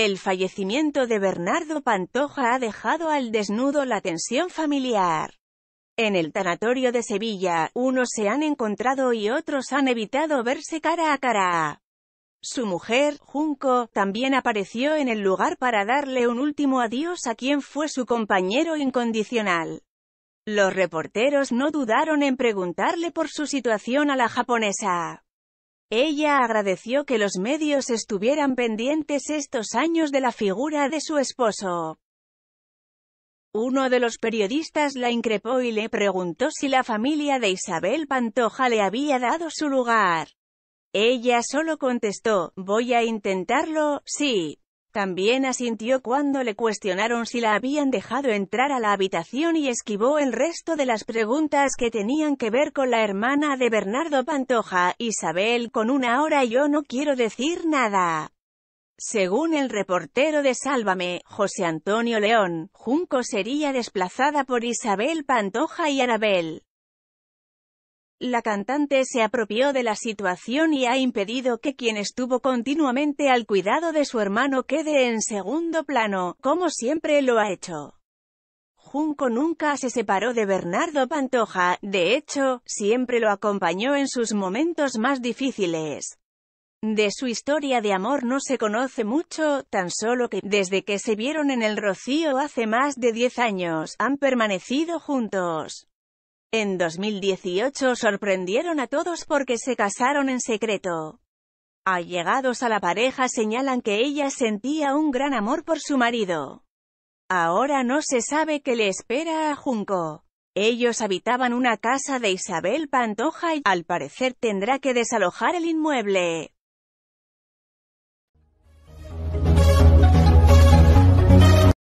El fallecimiento de Bernardo Pantoja ha dejado al desnudo la tensión familiar. En el tanatorio de Sevilla, unos se han encontrado y otros han evitado verse cara a cara. Su mujer, Junco, también apareció en el lugar para darle un último adiós a quien fue su compañero incondicional. Los reporteros no dudaron en preguntarle por su situación a la japonesa. Ella agradeció que los medios estuvieran pendientes estos años de la figura de su esposo. Uno de los periodistas la increpó y le preguntó si la familia de Isabel Pantoja le había dado su lugar. Ella solo contestó, voy a intentarlo, sí. También asintió cuando le cuestionaron si la habían dejado entrar a la habitación y esquivó el resto de las preguntas que tenían que ver con la hermana de Bernardo Pantoja, Isabel, con una hora yo no quiero decir nada. Según el reportero de Sálvame, José Antonio León, Junco sería desplazada por Isabel Pantoja y Anabel. La cantante se apropió de la situación y ha impedido que quien estuvo continuamente al cuidado de su hermano quede en segundo plano, como siempre lo ha hecho. Junco nunca se separó de Bernardo Pantoja, de hecho, siempre lo acompañó en sus momentos más difíciles. De su historia de amor no se conoce mucho, tan solo que, desde que se vieron en el Rocío hace más de 10 años, han permanecido juntos. En 2018 sorprendieron a todos porque se casaron en secreto. Allegados a la pareja señalan que ella sentía un gran amor por su marido. Ahora no se sabe qué le espera a Junco. Ellos habitaban una casa de Isabel Pantoja y, al parecer, tendrá que desalojar el inmueble.